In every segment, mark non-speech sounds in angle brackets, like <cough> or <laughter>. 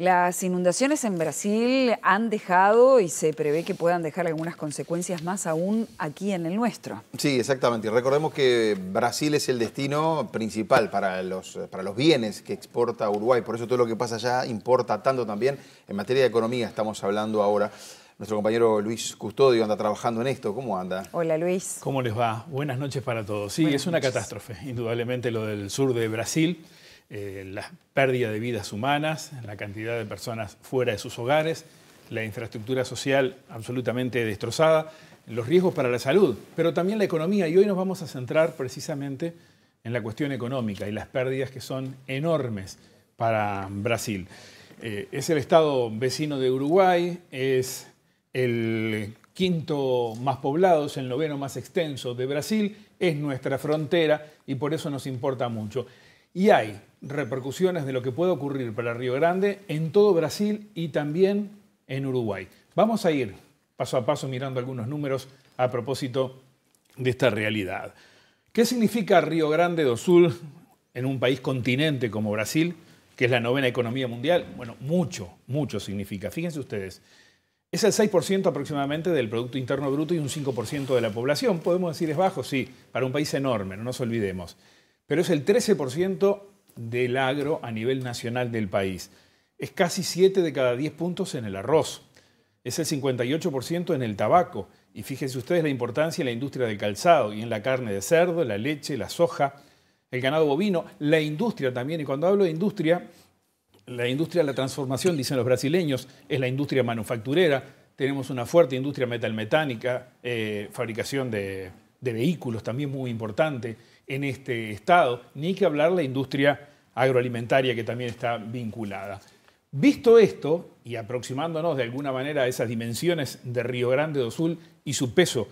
Las inundaciones en Brasil han dejado y se prevé que puedan dejar algunas consecuencias más aún aquí en el nuestro. Sí, exactamente. Y recordemos que Brasil es el destino principal para los, para los bienes que exporta Uruguay. Por eso todo lo que pasa allá importa tanto también. En materia de economía estamos hablando ahora. Nuestro compañero Luis Custodio anda trabajando en esto. ¿Cómo anda? Hola Luis. ¿Cómo les va? Buenas noches para todos. Sí, es una catástrofe, indudablemente lo del sur de Brasil. Eh, la pérdida de vidas humanas, la cantidad de personas fuera de sus hogares, la infraestructura social absolutamente destrozada, los riesgos para la salud, pero también la economía. Y hoy nos vamos a centrar precisamente en la cuestión económica y las pérdidas que son enormes para Brasil. Eh, es el estado vecino de Uruguay, es el quinto más poblado, es el noveno más extenso de Brasil, es nuestra frontera y por eso nos importa mucho. Y hay repercusiones de lo que puede ocurrir para Río Grande en todo Brasil y también en Uruguay. Vamos a ir paso a paso mirando algunos números a propósito de esta realidad. ¿Qué significa Río Grande do Sul en un país continente como Brasil, que es la novena economía mundial? Bueno, mucho, mucho significa. Fíjense ustedes, es el 6% aproximadamente del Producto Interno Bruto y un 5% de la población. Podemos decir es bajo, sí, para un país enorme, no nos olvidemos. Pero es el 13% del agro a nivel nacional del país. Es casi 7 de cada 10 puntos en el arroz, es el 58% en el tabaco, y fíjense ustedes la importancia en la industria del calzado y en la carne de cerdo, la leche, la soja, el ganado bovino, la industria también, y cuando hablo de industria, la industria de la transformación, dicen los brasileños, es la industria manufacturera, tenemos una fuerte industria metalmetánica, eh, fabricación de vehículos también muy importante, en este estado, ni que hablar la industria agroalimentaria que también está vinculada. Visto esto, y aproximándonos de alguna manera a esas dimensiones de Río Grande do Sul y su peso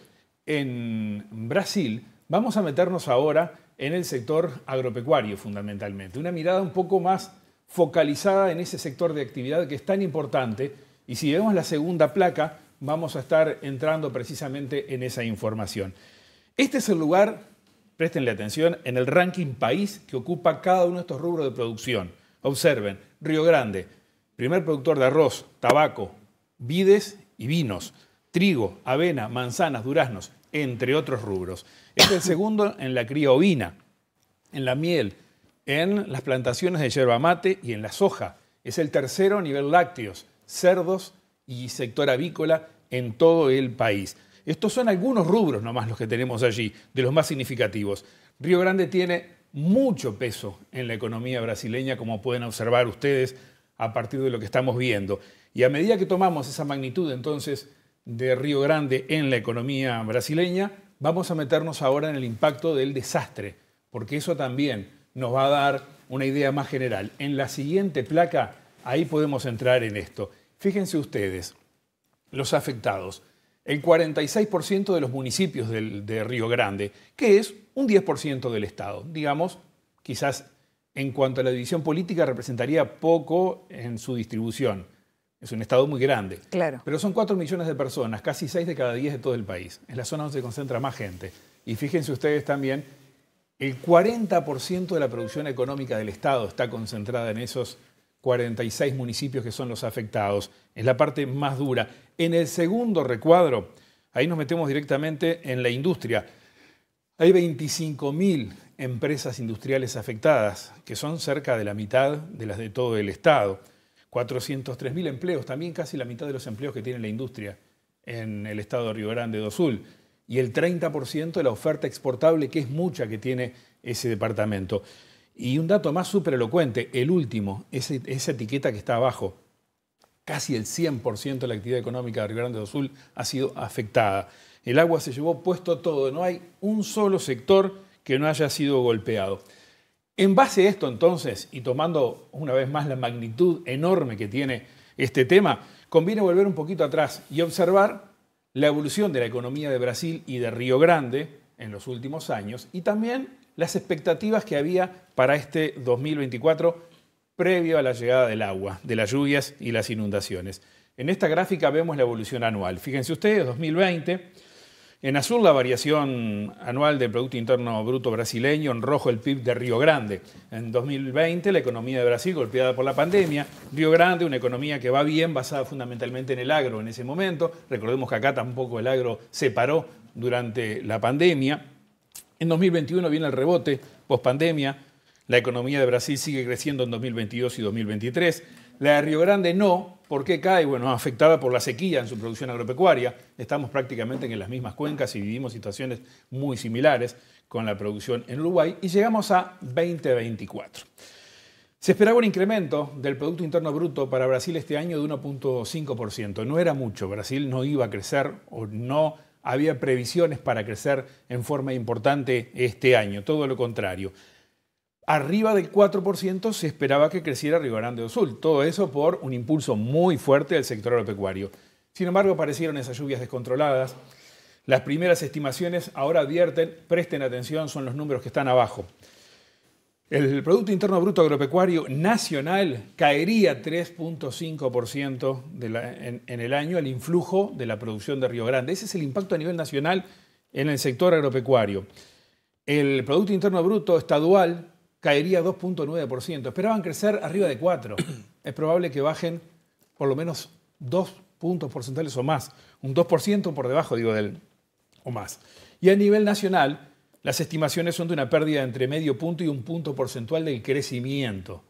en Brasil, vamos a meternos ahora en el sector agropecuario fundamentalmente. Una mirada un poco más focalizada en ese sector de actividad que es tan importante y si vemos la segunda placa vamos a estar entrando precisamente en esa información. Este es el lugar Prestenle atención en el ranking país que ocupa cada uno de estos rubros de producción. Observen, Río Grande, primer productor de arroz, tabaco, vides y vinos, trigo, avena, manzanas, duraznos, entre otros rubros. Este es el segundo en la cría ovina, en la miel, en las plantaciones de yerba mate y en la soja. Es el tercero a nivel lácteos, cerdos y sector avícola en todo el país. Estos son algunos rubros nomás los que tenemos allí, de los más significativos. Río Grande tiene mucho peso en la economía brasileña, como pueden observar ustedes a partir de lo que estamos viendo. Y a medida que tomamos esa magnitud entonces de Río Grande en la economía brasileña, vamos a meternos ahora en el impacto del desastre, porque eso también nos va a dar una idea más general. En la siguiente placa, ahí podemos entrar en esto. Fíjense ustedes, los afectados el 46% de los municipios del, de Río Grande, que es un 10% del Estado. Digamos, quizás en cuanto a la división política representaría poco en su distribución. Es un Estado muy grande. Claro. Pero son 4 millones de personas, casi 6 de cada 10 de todo el país. Es la zona donde se concentra más gente. Y fíjense ustedes también, el 40% de la producción económica del Estado está concentrada en esos 46 municipios que son los afectados. Es la parte más dura. En el segundo recuadro, ahí nos metemos directamente en la industria. Hay 25.000 empresas industriales afectadas, que son cerca de la mitad de las de todo el Estado. 403.000 empleos, también casi la mitad de los empleos que tiene la industria en el Estado de Río Grande do Sul. Y el 30% de la oferta exportable, que es mucha que tiene ese departamento. Y un dato más súper elocuente, el último, esa etiqueta que está abajo. Casi el 100% de la actividad económica de Río Grande do Sul ha sido afectada. El agua se llevó puesto todo, no hay un solo sector que no haya sido golpeado. En base a esto entonces, y tomando una vez más la magnitud enorme que tiene este tema, conviene volver un poquito atrás y observar la evolución de la economía de Brasil y de Río Grande en los últimos años y también las expectativas que había para este 2024 previo a la llegada del agua, de las lluvias y las inundaciones. En esta gráfica vemos la evolución anual. Fíjense ustedes, 2020, en azul la variación anual del Producto Interno Bruto brasileño, en rojo el PIB de Río Grande. En 2020 la economía de Brasil golpeada por la pandemia, Río Grande una economía que va bien basada fundamentalmente en el agro en ese momento. Recordemos que acá tampoco el agro se paró durante la pandemia. En 2021 viene el rebote post-pandemia. La economía de Brasil sigue creciendo en 2022 y 2023. La de Río Grande no. ¿Por qué cae? Bueno, afectada por la sequía en su producción agropecuaria. Estamos prácticamente en las mismas cuencas y vivimos situaciones muy similares con la producción en Uruguay. Y llegamos a 2024. Se esperaba un incremento del Producto Interno Bruto para Brasil este año de 1.5%. No era mucho. Brasil no iba a crecer o no había previsiones para crecer en forma importante este año, todo lo contrario. Arriba del 4% se esperaba que creciera Río Grande do Sul, todo eso por un impulso muy fuerte del sector agropecuario. Sin embargo, aparecieron esas lluvias descontroladas. Las primeras estimaciones ahora advierten, presten atención, son los números que están abajo. El Producto Interno Bruto Agropecuario Nacional caería 3.5% en, el año al influjo de la producción de Río Grande. Ese es el impacto a nivel nacional en el sector agropecuario. El Producto Interno Bruto estadual caería 2.9%. Esperaban crecer arriba de 4. <clears throat> Es probable que bajen por lo menos 2 puntos porcentuales o más. Un 2% por debajo, digo, del o más. Y a nivel nacional, las estimaciones son de una pérdida entre medio punto y un punto porcentual del crecimiento.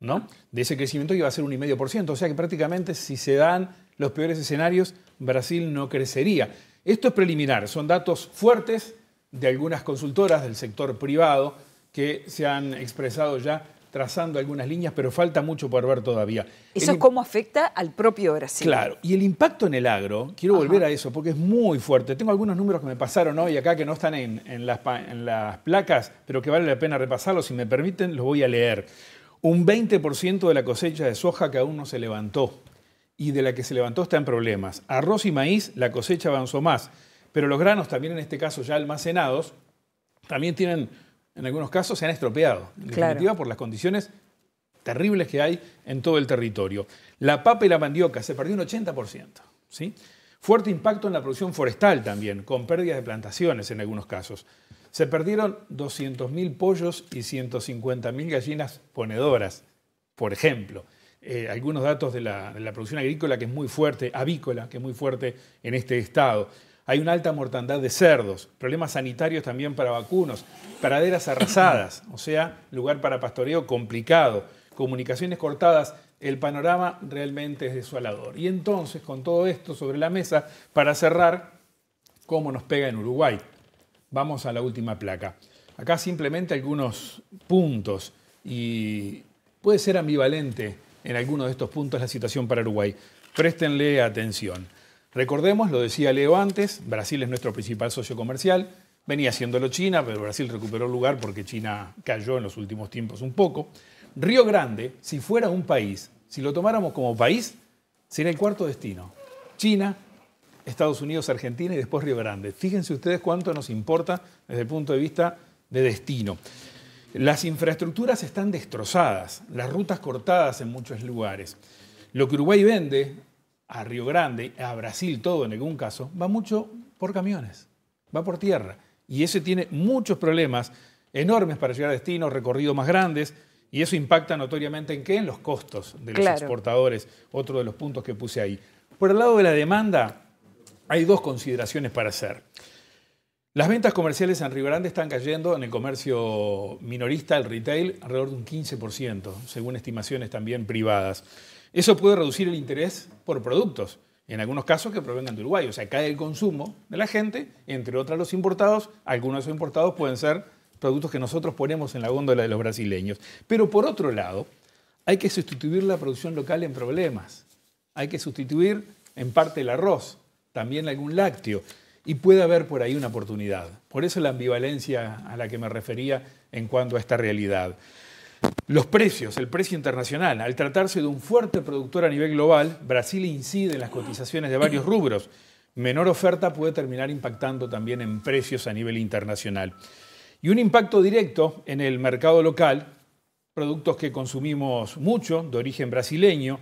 ¿no? De ese crecimiento iba a ser un y medio por ciento. O sea que prácticamente si se dan los peores escenarios, Brasil no crecería. Esto es preliminar, son datos fuertes de algunas consultoras del sector privado que se han expresado ya trazando algunas líneas, pero falta mucho por ver todavía. Eso es cómo afecta al propio Brasil. Claro, y el impacto en el agro, quiero volver a eso porque es muy fuerte. Tengo algunos números que me pasaron hoy acá que no están en, las, en las placas, pero que vale la pena repasarlos. Si me permiten, los voy a leer. Un 20% de la cosecha de soja que aún no se levantó y de la que se levantó está en problemas. Arroz y maíz, la cosecha avanzó más, pero los granos también en este caso ya almacenados, también tienen en algunos casos se han estropeado, en definitiva por las condiciones terribles que hay en todo el territorio. La papa y la mandioca se perdió un 80%. ¿sí? Fuerte impacto en la producción forestal también, con pérdidas de plantaciones en algunos casos. Se perdieron 200.000 pollos y 150.000 gallinas ponedoras, por ejemplo. Eh, algunos datos de la producción agrícola que es muy fuerte, avícola, que es muy fuerte en este estado. Hay una alta mortandad de cerdos, problemas sanitarios también para vacunos, praderas arrasadas, o sea, lugar para pastoreo complicado, comunicaciones cortadas. El panorama realmente es desolador. Y entonces, con todo esto sobre la mesa, para cerrar, ¿cómo nos pega en Uruguay? Vamos a la última placa. Acá simplemente algunos puntos y puede ser ambivalente en alguno de estos puntos la situación para Uruguay. Préstenle atención. Recordemos, lo decía Leo antes, Brasil es nuestro principal socio comercial, venía haciéndolo China, pero Brasil recuperó el lugar porque China cayó en los últimos tiempos un poco. Río Grande, si fuera un país, si lo tomáramos como país, sería el cuarto destino. China, Estados Unidos, Argentina y después Río Grande. Fíjense ustedes cuánto nos importa desde el punto de vista de destino. Las infraestructuras están destrozadas, las rutas cortadas en muchos lugares. Lo que Uruguay vende a Río Grande, a Brasil, todo en algún caso, va mucho por camiones, va por tierra. Y eso tiene muchos problemas enormes para llegar a destinos, recorridos más grandes, y eso impacta notoriamente en qué? En los costos de los exportadores, otro de los puntos que puse ahí. Por el lado de la demanda, hay dos consideraciones para hacer. Las ventas comerciales en Río Grande están cayendo en el comercio minorista, el retail, alrededor de un 15%, según estimaciones también privadas. Eso puede reducir el interés por productos, en algunos casos que provengan de Uruguay. O sea, cae el consumo de la gente, entre otras los importados. Algunos de esos importados pueden ser productos que nosotros ponemos en la góndola de los brasileños. Pero por otro lado, hay que sustituir la producción local en problemas. Hay que sustituir en parte el arroz, también algún lácteo. Y puede haber por ahí una oportunidad. Por eso la ambivalencia a la que me refería en cuanto a esta realidad. Los precios, el precio internacional. Al tratarse de un fuerte productor a nivel global, Brasil incide en las cotizaciones de varios rubros. Menor oferta puede terminar impactando también en precios a nivel internacional. Y un impacto directo en el mercado local, productos que consumimos mucho, de origen brasileño.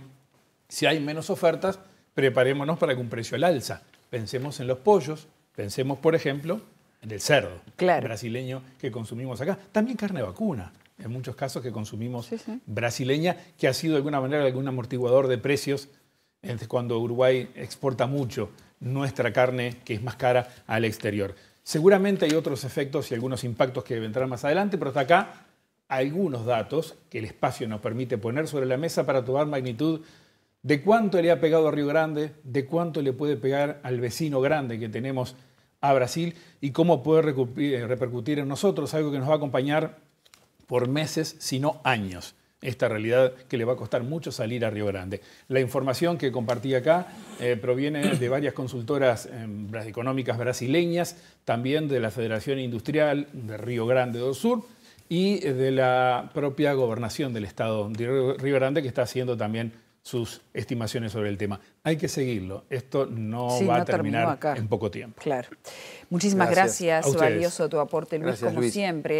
Si hay menos ofertas, preparémonos para que un precio al alza. Pensemos en los pollos, pensemos, por ejemplo, en el cerdo brasileño que consumimos acá. También carne vacuna en muchos casos que consumimos brasileña, que ha sido de alguna manera algún amortiguador de precios cuando Uruguay exporta mucho nuestra carne, que es más cara, al exterior. Seguramente hay otros efectos y algunos impactos que vendrán más adelante, pero hasta acá algunos datos que el espacio nos permite poner sobre la mesa para tomar magnitud de cuánto le ha pegado a Río Grande, de cuánto le puede pegar al vecino grande que tenemos a Brasil y cómo puede eh, repercutir en nosotros, algo que nos va a acompañar por meses, sino años. Esta realidad que le va a costar mucho salir a Río Grande. La información que compartí acá eh, proviene de varias consultoras eh, económicas brasileñas, también de la Federación Industrial de Río Grande del Sur y eh, de la propia gobernación del estado de Río Grande que está haciendo también sus estimaciones sobre el tema. Hay que seguirlo. Esto no va a terminar en poco tiempo. Claro. Muchísimas gracias, valioso tu aporte, Luis, como siempre.